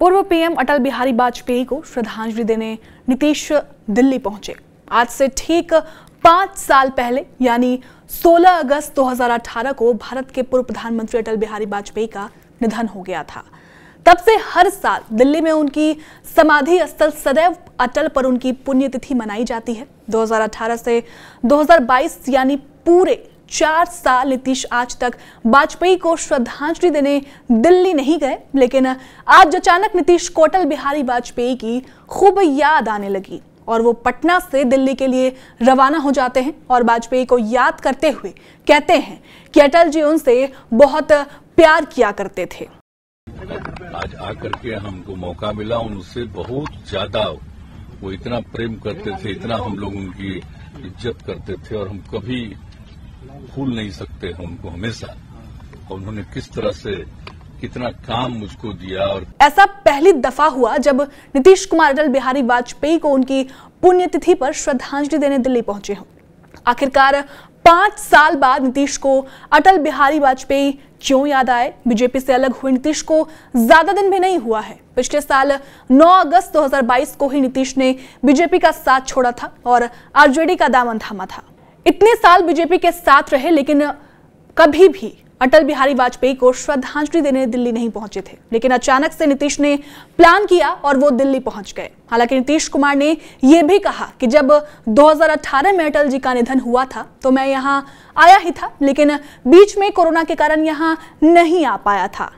पूर्व पीएम अटल बिहारी वाजपेयी को श्रद्धांजलि देने नीतीश दिल्ली पहुंचे आज से ठीक पांच साल पहले यानी 16 अगस्त 2018 को भारत के पूर्व प्रधानमंत्री अटल बिहारी वाजपेयी का निधन हो गया था तब से हर साल दिल्ली में उनकी समाधि स्थल सदैव अटल पर उनकी पुण्यतिथि मनाई जाती है 2018 से 2022 यानी पूरे चार साल नीतीश आज तक वाजपेयी को श्रद्धांजलि देने दिल्ली नहीं गए लेकिन आज अचानक नीतीश को अटल बिहारी वाजपेयी की खूब याद आने लगी और वो पटना से दिल्ली के लिए रवाना हो जाते हैं और वाजपेयी को याद करते हुए कहते हैं कि अटल जी उनसे बहुत प्यार किया करते थे आज आकर के हमको मौका मिला उनसे बहुत ज्यादा वो इतना प्रेम करते थे इतना हम लोग उनकी इज्जत करते थे और हम कभी भूल नहीं सकते हैं उनको हमेशा और उन्होंने किस तरह से कितना काम मुझको दिया और ऐसा पहली दफा हुआ जब नीतीश कुमार अटल बिहारी वाजपेयी को उनकी पुण्यतिथि पर श्रद्धांजलि देने दिल्ली पहुंचे हों आखिरकार पांच साल बाद नीतीश को अटल बिहारी वाजपेयी क्यों याद आए बीजेपी से अलग हुए नीतीश को ज्यादा दिन भी नहीं हुआ है पिछले साल 9 अगस्त 2022 को ही नीतीश ने बीजेपी का साथ छोड़ा था और आरजेडी का दामन थामा था इतने साल बीजेपी के साथ रहे लेकिन कभी भी अटल बिहारी वाजपेयी को श्रद्धांजलि देने दिल्ली नहीं पहुंचे थे लेकिन अचानक से नीतीश ने प्लान किया और वो दिल्ली पहुंच गए हालांकि नीतीश कुमार ने यह भी कहा कि जब 2018 में अटल जी का निधन हुआ था तो मैं यहाँ आया ही था लेकिन बीच में कोरोना के कारण यहाँ नहीं आ पाया था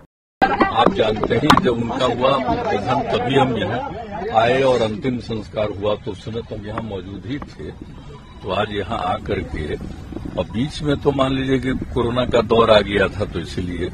आप जानते हैं जब उनका हुआ निधन तभी हम यहाँ आए और अंतिम संस्कार हुआ तो उस समय तो हम यहाँ मौजूद ही थे तो आज यहाँ आकर के और बीच में तो मान लीजिए कि कोरोना का दौर आ गया था तो इसलिए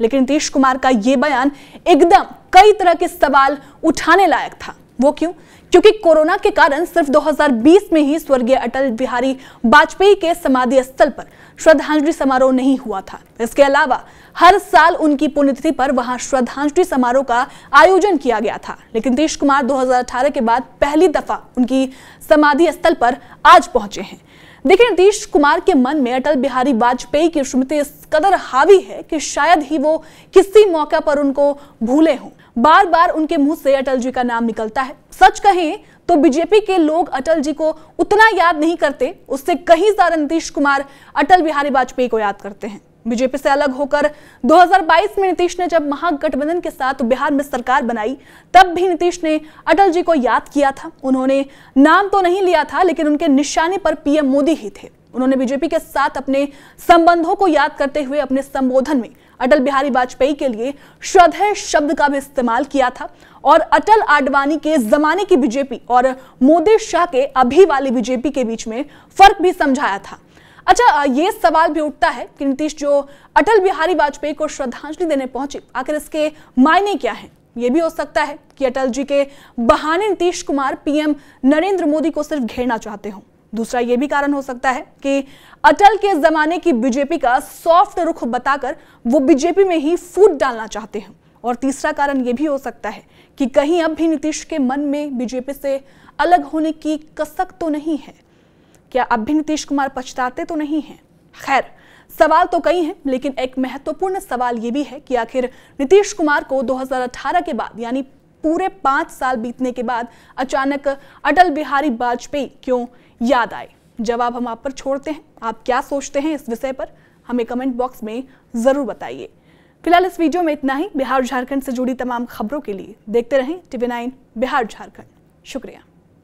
लेकिन नीतीश कुमार का ये बयान एकदम कई तरह के सवाल उठाने लायक था वो क्यों क्योंकि कोरोना के कारण सिर्फ 2020 में ही स्वर्गीय अटल बिहारी वाजपेयी के समाधि स्थल पर श्रद्धांजलि समारोह नहीं हुआ था इसके अलावा हर साल उनकी पुण्यतिथि पर वहां श्रद्धांजलि समारोह का आयोजन किया गया था लेकिन नीतीश कुमार 2018 के बाद पहली दफा उनकी समाधि स्थल पर आज पहुंचे हैं देखिए नीतीश कुमार के मन में अटल बिहारी वाजपेयी की स्मृति इस कदर हावी है कि शायद ही वो किसी मौके पर उनको भूले हों बार बार उनके मुंह से अटल जी का नाम निकलता है सच कहें तो बीजेपी के लोग अटल जी को उतना याद नहीं करते उससे कहीं ज्यादा नीतीश कुमार अटल बिहारी वाजपेयी को याद करते हैं बीजेपी से अलग होकर 2022 में नीतीश ने जब महागठबंधन के साथ बिहार में सरकार बनाई तब भी नीतीश ने अटल जी को याद किया था उन्होंने नाम तो नहीं लिया था लेकिन उनके निशाने पर पीएम मोदी ही थे उन्होंने बीजेपी के साथ अपने संबंधों को याद करते हुए अपने संबोधन में अटल बिहारी वाजपेयी के लिए श्रद्धेय शब्द का भी इस्तेमाल किया था और अटल आडवाणी के जमाने की बीजेपी और मोदी शाह के अभी वाली बीजेपी के बीच में फर्क भी समझाया था अच्छा ये सवाल भी उठता है कि नीतीश जो अटल बिहारी वाजपेयी को श्रद्धांजलि देने पहुंचे आखिर इसके मायने क्या है ये भी हो सकता है कि अटल जी के बहाने नीतीश कुमार पीएम नरेंद्र मोदी को सिर्फ घेरना चाहते हों दूसरा यह भी कारण हो सकता है कि अटल के जमाने की बीजेपी का सॉफ्ट रुख बताकर वो बीजेपी में ही फूट डालना चाहते हैं और तीसरा कारण यह भी हो सकता है कि कहीं अब भी नीतीश के मन में बीजेपी से अलग होने की कसक तो नहीं है क्या अब भी नीतीश कुमार पछताते तो नहीं है खैर सवाल तो कई हैं लेकिन एक महत्वपूर्ण सवाल यह भी है कि आखिर नीतीश कुमार को 2018 के बाद यानी पूरे पांच साल बीतने के बाद अचानक अटल बिहारी वाजपेयी क्यों याद आए जवाब हम आप पर छोड़ते हैं आप क्या सोचते हैं इस विषय पर हमें कमेंट बॉक्स में जरूर बताइए फिलहाल इस वीडियो में इतना ही बिहार झारखंड से जुड़ी तमाम खबरों के लिए देखते रहें टीवी नाइन बिहार झारखंड शुक्रिया